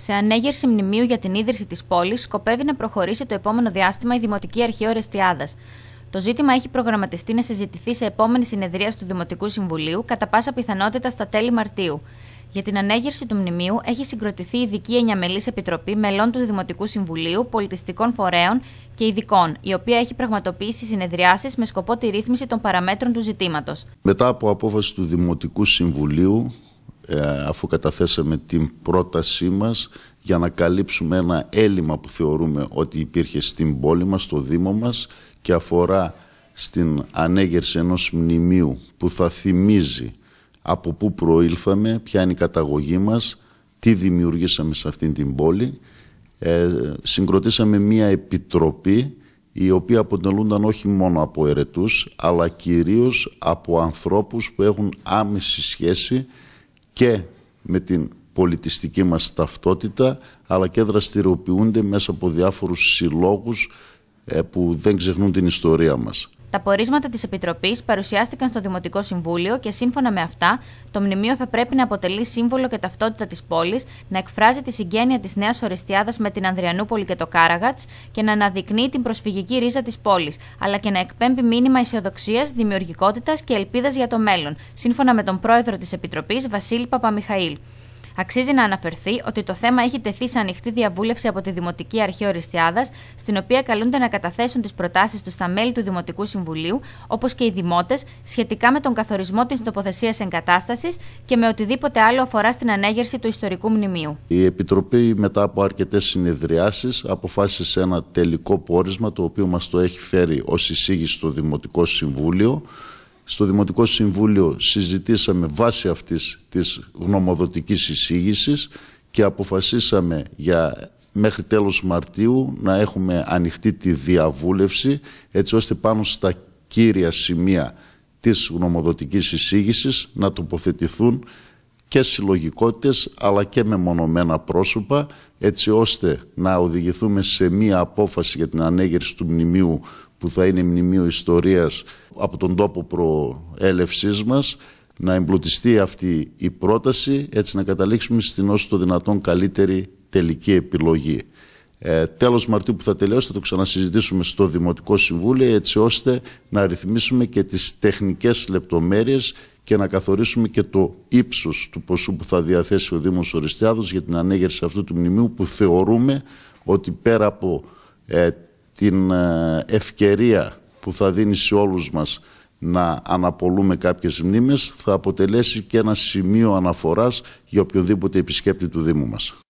Σε ανέγερση μνημείου για την ίδρυση της πόλης, σκοπεύει να προχωρήσει το επόμενο διάστημα η Δημοτική Αρχή Ορεστιάδας. Το ζήτημα έχει προγραμματιστεί να συζητηθεί σε επόμενη συνεδρία του Δημοτικού Συμβουλίου, κατά πάσα πιθανότητα στα τέλη Μαρτίου. Για την ανέγερση του μνημείου έχει συγκροτηθεί ειδική ενιαμελή επιτροπή μελών του Δημοτικού Συμβουλίου, πολιτιστικών φορέων και ειδικών, η οποία έχει πραγματοποιήσει συνεδριάσεις με σκοπό τη ρύθμιση των παραμέτρων του ζητήματος. Μετά από απόφαση του Δημοτικού Συμβουλίου, ε, αφού καταθέσαμε την πρότασή μας για να καλύψουμε ένα έλλειμμα που θεωρούμε ότι υπήρχε στην πόλη μας, στο Δήμο μας και αφορά στην ανέγερση ενός μνημείου που θα θυμίζει από πού προήλθαμε, ποια είναι η καταγωγή μας, τι δημιουργήσαμε σε αυτήν την πόλη. Ε, συγκροτήσαμε μία επιτροπή η οποία αποτελούνταν όχι μόνο από ερετούς αλλά κυρίως από ανθρώπους που έχουν άμεση σχέση και με την πολιτιστική μας ταυτότητα αλλά και δραστηριοποιούνται μέσα από διάφορους συλλόγους ε, που δεν ξεχνούν την ιστορία μας. Τα πορίσματα της Επιτροπής παρουσιάστηκαν στο Δημοτικό Συμβούλιο και σύμφωνα με αυτά, το μνημείο θα πρέπει να αποτελεί σύμβολο και ταυτότητα της πόλης, να εκφράζει τη συγγένεια της Νέας Οριστιάδας με την Ανδριανούπολη και το Κάραγατ και να αναδεικνύει την προσφυγική ρίζα της πόλης, αλλά και να εκπέμπει μήνυμα αισιοδοξίας, δημιουργικότητας και ελπίδας για το μέλλον, σύμφωνα με τον πρόεδρο της Επιτροπής, Βασίλη Παπαμιχαήλ. Αξίζει να αναφερθεί ότι το θέμα έχει τεθεί σε ανοιχτή διαβούλευση από τη Δημοτική Αρχή Οριστιάδας, στην οποία καλούνται να καταθέσουν τις προτάσεις τους στα μέλη του Δημοτικού Συμβουλίου, όπως και οι δημότες, σχετικά με τον καθορισμό της τοποθεσίας εγκατάστασης και με οτιδήποτε άλλο αφορά στην ανέγερση του ιστορικού μνημείου. Η Επιτροπή, μετά από αρκετές συνεδριάσεις, αποφάσισε ένα τελικό πόρισμα, το οποίο μας το έχει φέρει ως εισήγηση στο Δημοτικό Συμβούλιο στο Δημοτικό Συμβούλιο συζητήσαμε βάσει αυτής της γνωμοδοτικής εισήγησης και αποφασίσαμε για μέχρι τέλος Μαρτίου να έχουμε ανοιχτή τη διαβούλευση έτσι ώστε πάνω στα κύρια σημεία της γνωμοδοτικής εισήγησης να τοποθετηθούν και συλλογικότητες αλλά και μεμονωμένα πρόσωπα έτσι ώστε να οδηγηθούμε σε μία απόφαση για την ανέγερση του μνημείου που θα είναι μνημείο ιστορίας από τον τόπο προέλευσής μας να εμπλουτιστεί αυτή η πρόταση έτσι να καταλήξουμε στην όσο το δυνατόν καλύτερη τελική επιλογή. Ε, τέλος Μαρτίου που θα τελειώσει θα το ξανασυζητήσουμε στο Δημοτικό Συμβούλιο έτσι ώστε να ρυθμίσουμε και τις τεχνικές λεπτομέρειες και να καθορίσουμε και το ύψος του ποσού που θα διαθέσει ο Δήμος Οριστιάδος για την ανέγερση αυτού του μνημείου που θεωρούμε ότι πέρα από ε, την ε, ευκαιρία που θα δίνει σε όλους μας να αναπολούμε κάποιες μνήμες θα αποτελέσει και ένα σημείο αναφοράς για οποιονδήποτε επισκέπτη του Δήμου μας.